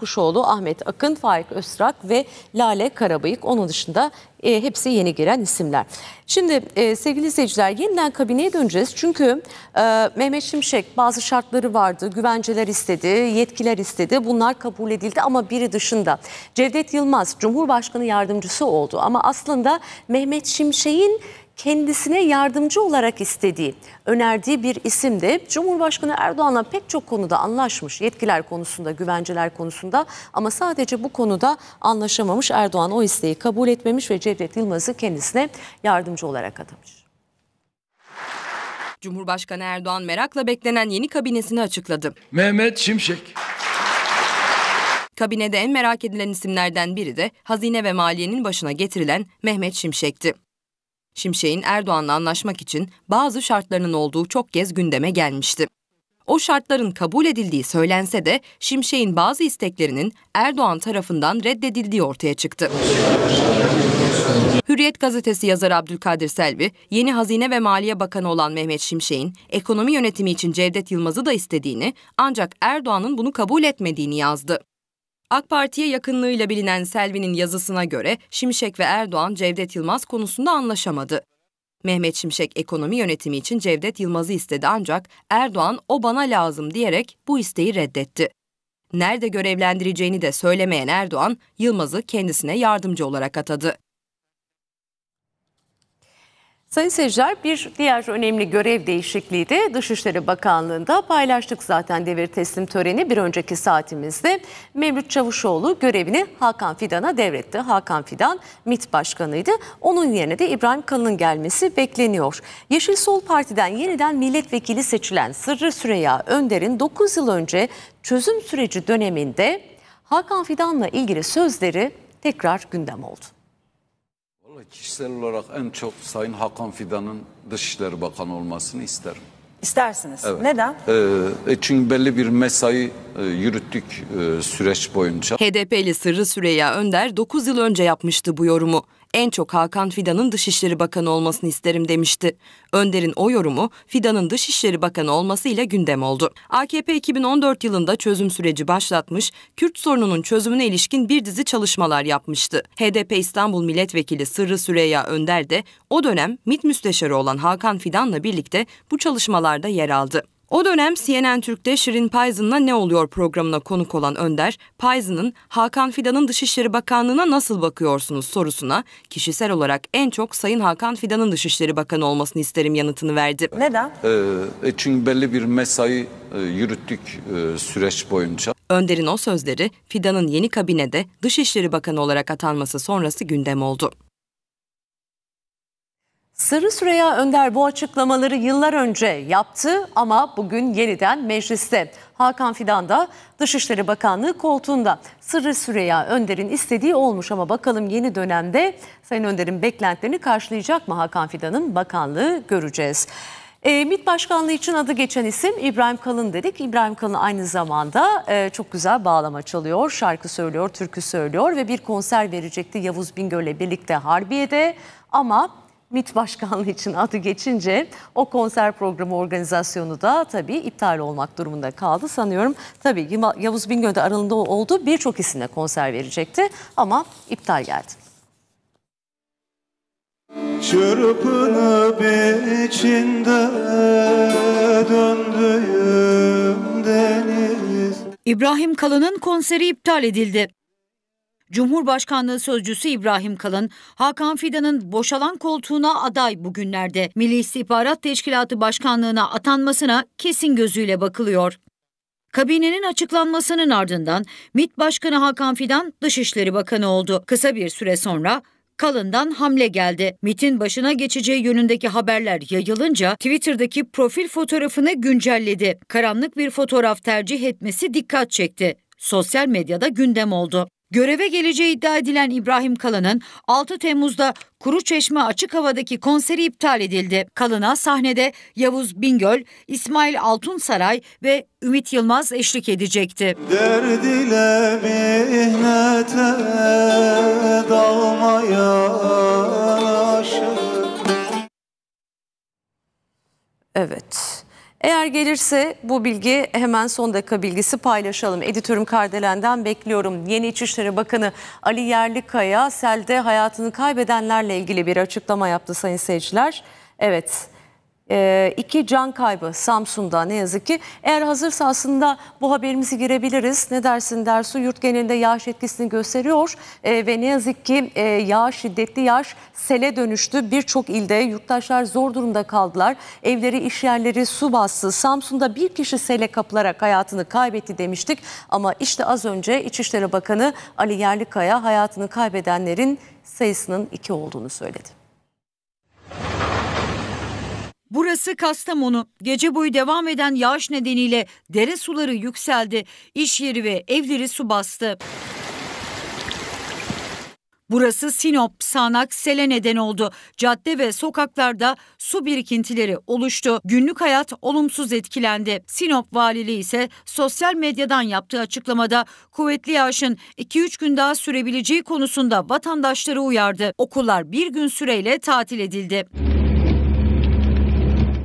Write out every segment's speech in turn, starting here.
Kuşoğlu, Ahmet Akın, Faik Öztrak ve Lale Karabıyık. Onun dışında e, hepsi yeni giren isimler. Şimdi e, sevgili seyirciler yeniden kabineye döneceğiz. Çünkü e, Mehmet Şimşek bazı şartları vardı. Güvenceler istedi, yetkiler istedi. Bunlar kabul edildi ama biri dışında. Cevdet Yılmaz Cumhurbaşkanı yardımcısı oldu. Ama aslında Mehmet Şimşek'in kendisine yardımcı olarak istediği, önerdiği bir isim de Cumhurbaşkanı Erdoğan'la pek çok konuda anlaşmış. Yetkiler konusunda, güvenceler konusunda ama sadece bu konuda anlaşamamış. Erdoğan o isteği kabul etmemiş ve Cevdet Yılmaz'ı kendisine yardımcı olarak atamış. Cumhurbaşkanı Erdoğan merakla beklenen yeni kabinesini açıkladı. Mehmet Şimşek. Kabinede en merak edilen isimlerden biri de Hazine ve Maliye'nin başına getirilen Mehmet Şimşek'ti. Şimşek'in Erdoğan'la anlaşmak için bazı şartlarının olduğu çok kez gündeme gelmişti. O şartların kabul edildiği söylense de Şimşek'in bazı isteklerinin Erdoğan tarafından reddedildiği ortaya çıktı. Hürriyet gazetesi yazarı Abdülkadir Selvi, yeni Hazine ve Maliye Bakanı olan Mehmet Şimşek'in ekonomi yönetimi için Cevdet Yılmaz'ı da istediğini ancak Erdoğan'ın bunu kabul etmediğini yazdı. AK Parti'ye yakınlığıyla bilinen Selvi'nin yazısına göre Şimşek ve Erdoğan Cevdet Yılmaz konusunda anlaşamadı. Mehmet Şimşek ekonomi yönetimi için Cevdet Yılmaz'ı istedi ancak Erdoğan o bana lazım diyerek bu isteği reddetti. Nerede görevlendireceğini de söylemeyen Erdoğan, Yılmaz'ı kendisine yardımcı olarak atadı. Sayın seyirciler bir diğer önemli görev değişikliği de Dışişleri Bakanlığı'nda paylaştık zaten devir teslim töreni bir önceki saatimizde. Mevlüt Çavuşoğlu görevini Hakan Fidan'a devretti. Hakan Fidan MİT Başkanı'ydı. Onun yerine de İbrahim Kalın'ın gelmesi bekleniyor. Yeşil Sol Parti'den yeniden milletvekili seçilen Sırrı Süreya Önder'in 9 yıl önce çözüm süreci döneminde Hakan Fidan'la ilgili sözleri tekrar gündem oldu kişisel olarak en çok Sayın Hakan Fidan'ın Dışişleri Bakanı olmasını isterim. İstersiniz. Evet. Neden? Ee, e, çünkü belli bir mesai e, yürüttük e, süreç boyunca. HDP'li Sırrı Süreyya Önder 9 yıl önce yapmıştı bu yorumu en çok Hakan Fidan'ın Dışişleri Bakanı olmasını isterim demişti. Önder'in o yorumu Fidan'ın Dışişleri Bakanı olmasıyla gündem oldu. AKP 2014 yılında çözüm süreci başlatmış, Kürt sorununun çözümüne ilişkin bir dizi çalışmalar yapmıştı. HDP İstanbul Milletvekili Sırrı Süreyya Önder de o dönem MİT Müsteşarı olan Hakan Fidan'la birlikte bu çalışmalarda yer aldı. O dönem CNN Türk'te Şirin Payzın'la Ne Oluyor programına konuk olan Önder, Payzın'ın Hakan Fidan'ın Dışişleri Bakanlığı'na nasıl bakıyorsunuz sorusuna kişisel olarak en çok Sayın Hakan Fidan'ın Dışişleri Bakanı olmasını isterim yanıtını verdi. Neden? Ee, e, çünkü belli bir mesai e, yürüttük e, süreç boyunca. Önder'in o sözleri Fidan'ın yeni kabinede Dışişleri Bakanı olarak atanması sonrası gündem oldu. Sırrı Süreya Önder bu açıklamaları yıllar önce yaptı ama bugün yeniden mecliste. Hakan Fidan da Dışişleri Bakanlığı koltuğunda. Sırrı Süreya Önder'in istediği olmuş ama bakalım yeni dönemde Sayın Önder'in beklentilerini karşılayacak mı Hakan Fidan'ın bakanlığı göreceğiz. E, MİT Başkanlığı için adı geçen isim İbrahim Kalın dedik. İbrahim Kalın aynı zamanda e, çok güzel bağlama çalıyor, şarkı söylüyor, türkü söylüyor ve bir konser verecekti Yavuz Bingöl'le birlikte Harbiye'de. Ama MIT Başkanlığı için adı geçince o konser programı organizasyonu da tabii iptal olmak durumunda kaldı sanıyorum. Tabii Yavuz Bingöl de aralığında oldu birçok isimle konser verecekti ama iptal geldi. Çırpınıp içinde döndüğüm deniz İbrahim Kalın'ın konseri iptal edildi. Cumhurbaşkanlığı Sözcüsü İbrahim Kalın, Hakan Fidan'ın boşalan koltuğuna aday bugünlerde Milli İstihbarat Teşkilatı Başkanlığı'na atanmasına kesin gözüyle bakılıyor. Kabinenin açıklanmasının ardından MİT Başkanı Hakan Fidan Dışişleri Bakanı oldu. Kısa bir süre sonra Kalın'dan hamle geldi. MIT'in başına geçeceği yönündeki haberler yayılınca Twitter'daki profil fotoğrafını güncelledi. Karanlık bir fotoğraf tercih etmesi dikkat çekti. Sosyal medyada gündem oldu. Göreve geleceği iddia edilen İbrahim Kalın'ın 6 Temmuz'da Kuru Çeşme açık havadaki konseri iptal edildi. Kalın'a sahnede Yavuz Bingöl, İsmail Altunsaray ve Ümit Yılmaz eşlik edecekti. Derd ile mihnete dalmayan aşık. Evet. Eğer gelirse bu bilgi hemen son dakika bilgisi paylaşalım. Editörüm Kardelen'den bekliyorum. Yeni İçişleri Bakanı Ali Yerlikaya selde hayatını kaybedenlerle ilgili bir açıklama yaptı sayın seyirciler. Evet e, iki can kaybı Samsun'da ne yazık ki. Eğer hazırsa aslında bu haberimizi girebiliriz. Ne dersin Dersu? Yurt genelinde yağış etkisini gösteriyor e, ve ne yazık ki e, yağış, şiddetli yağış sele dönüştü. Birçok ilde yurttaşlar zor durumda kaldılar. Evleri, iş yerleri su bastı. Samsun'da bir kişi sele kapılarak hayatını kaybetti demiştik. Ama işte az önce İçişleri Bakanı Ali Yerlikaya hayatını kaybedenlerin sayısının iki olduğunu söyledi. Burası Kastamonu. Gece boyu devam eden yağış nedeniyle dere suları yükseldi. İş yeri ve evleri su bastı. Burası Sinop, Sanak, sele neden oldu. Cadde ve sokaklarda su birikintileri oluştu. Günlük hayat olumsuz etkilendi. Sinop Valiliği ise sosyal medyadan yaptığı açıklamada kuvvetli yağışın 2-3 gün daha sürebileceği konusunda vatandaşları uyardı. Okullar bir gün süreyle tatil edildi.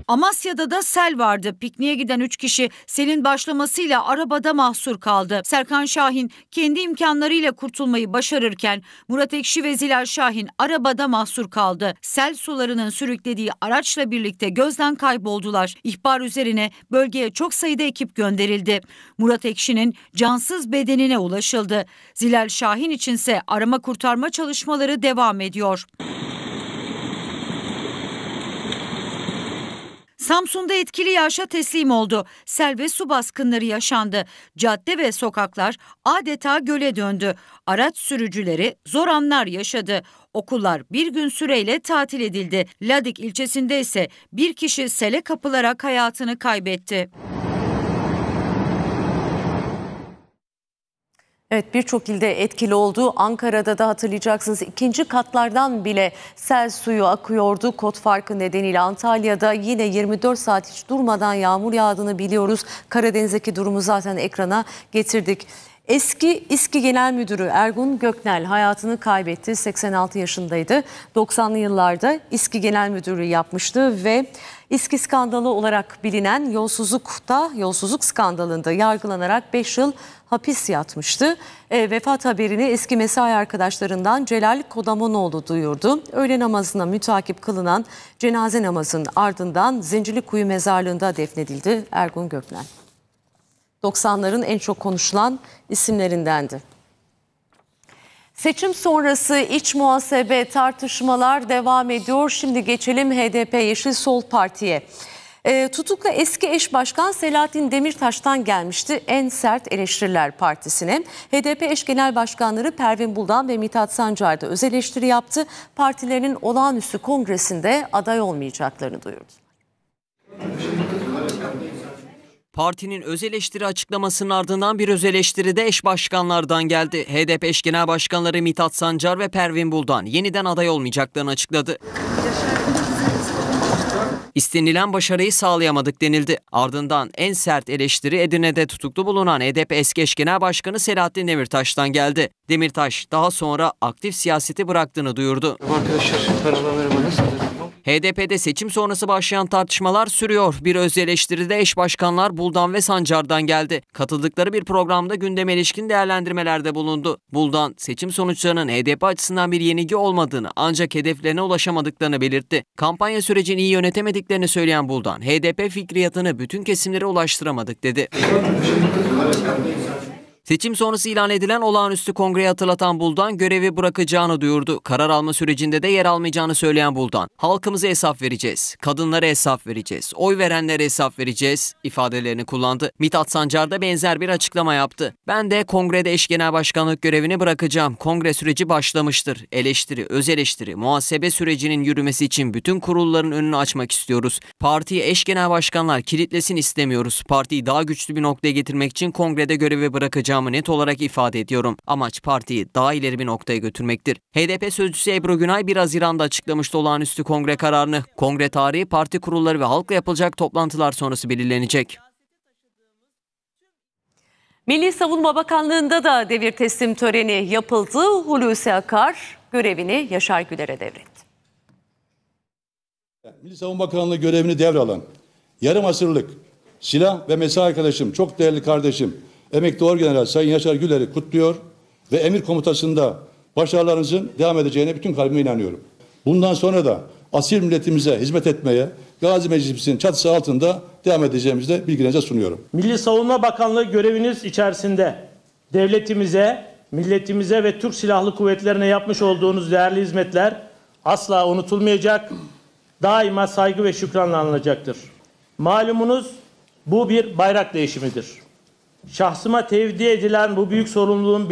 Amasya'da da sel vardı. Pikniğe giden 3 kişi selin başlamasıyla arabada mahsur kaldı. Serkan Şahin kendi imkanlarıyla kurtulmayı başarırken Murat Ekşi ve Zilal Şahin arabada mahsur kaldı. Sel sularının sürüklediği araçla birlikte gözden kayboldular. İhbar üzerine bölgeye çok sayıda ekip gönderildi. Murat Ekşi'nin cansız bedenine ulaşıldı. Zilal Şahin içinse arama kurtarma çalışmaları devam ediyor. Samsun'da etkili yağışa teslim oldu. Sel ve su baskınları yaşandı. Cadde ve sokaklar adeta göle döndü. Araç sürücüleri zor anlar yaşadı. Okullar bir gün süreyle tatil edildi. Ladik ilçesinde ise bir kişi sele kapılarak hayatını kaybetti. Evet birçok ilde etkili oldu. Ankara'da da hatırlayacaksınız ikinci katlardan bile sel suyu akıyordu. Kot farkı nedeniyle Antalya'da yine 24 saat hiç durmadan yağmur yağdığını biliyoruz. Karadeniz'deki durumu zaten ekrana getirdik. Eski İSKİ Genel Müdürü Ergun Göknel hayatını kaybetti. 86 yaşındaydı. 90'lı yıllarda İSKİ Genel müdürü yapmıştı ve İSKİ skandalı olarak bilinen yolsuzlukta, yolsuzluk skandalında yargılanarak 5 yıl hapis yatmıştı. E, vefat haberini eski mesai arkadaşlarından Celal Kodamonoğlu duyurdu. Öğle namazına mütakip kılınan cenaze namazının ardından Zincirlikuyu mezarlığında defnedildi Ergun Göknel. 90'ların en çok konuşulan isimlerindendi. Seçim sonrası iç muhasebe tartışmalar devam ediyor. Şimdi geçelim HDP Yeşil Sol Parti'ye. E, tutuklu eski eş başkan Selahattin Demirtaş'tan gelmişti en sert eleştiriler partisine. HDP eş genel başkanları Pervin Buldan ve Mithat Sancar da öz eleştiri yaptı. Partilerinin olağanüstü kongresinde aday olmayacaklarını duyurdu. Partinin öz eleştiri açıklamasının ardından bir öz eleştiri de eş başkanlardan geldi. HDP eş genel başkanları Mithat Sancar ve Pervin Buldan yeniden aday olmayacaklarını açıkladı. İstenilen başarıyı sağlayamadık denildi. Ardından en sert eleştiri Edirne'de tutuklu bulunan HDP eski eş genel başkanı Selahattin Demirtaş'tan geldi. Demirtaş daha sonra aktif siyaseti bıraktığını duyurdu. Arkadaşlar, merhaba, merhaba, nasılsınız? HDP'de seçim sonrası başlayan tartışmalar sürüyor. Bir öz eleştiride eş başkanlar Buldan ve Sancar'dan geldi. Katıldıkları bir programda gündeme ilişkin değerlendirmelerde bulundu. Buldan, seçim sonuçlarının HDP açısından bir yenilgi olmadığını ancak hedeflerine ulaşamadıklarını belirtti. Kampanya sürecini iyi yönetemediklerini söyleyen Buldan, HDP fikriyatını bütün kesimlere ulaştıramadık dedi. Seçim sonrası ilan edilen olağanüstü kongreyi hatırlatan Buldan görevi bırakacağını duyurdu. Karar alma sürecinde de yer almayacağını söyleyen Buldan. Halkımıza hesap vereceğiz, kadınlara hesap vereceğiz, oy verenlere hesap vereceğiz ifadelerini kullandı. Mithat Sancar da benzer bir açıklama yaptı. Ben de kongrede eş genel başkanlık görevini bırakacağım. Kongre süreci başlamıştır. Eleştiri, öz eleştiri, muhasebe sürecinin yürümesi için bütün kurulların önünü açmak istiyoruz. Partiyi eş genel başkanlar kilitlesin istemiyoruz. Partiyi daha güçlü bir noktaya getirmek için kongrede görevi bırakacağım yapacağımı net olarak ifade ediyorum. Amaç partiyi daha ileri bir noktaya götürmektir. HDP sözcüsü Ebru Günay 1 Haziran'da açıklamıştı olağanüstü kongre kararını. Kongre tarihi parti kurulları ve halkla yapılacak toplantılar sonrası belirlenecek. Milli Savunma Bakanlığı'nda da devir teslim töreni yapıldı. Hulusi Akar görevini Yaşar Güler'e devretti. Milli Savunma Bakanlığı görevini devralan yarım asırlık silah ve mesai arkadaşım, çok değerli kardeşim emekli orgeneral Sayın Yaşar Güler'i kutluyor ve emir komutasında başarılarınızın devam edeceğine bütün kalbime inanıyorum. Bundan sonra da asil milletimize hizmet etmeye Gazi Meclisi'nin çatısı altında devam edeceğimizi de bilginize sunuyorum. Milli Savunma Bakanlığı göreviniz içerisinde devletimize, milletimize ve Türk Silahlı Kuvvetlerine yapmış olduğunuz değerli hizmetler asla unutulmayacak, daima saygı ve şükranla anılacaktır. Malumunuz bu bir bayrak değişimidir. Şahsıma tevdi edilen bu büyük sorumluluğun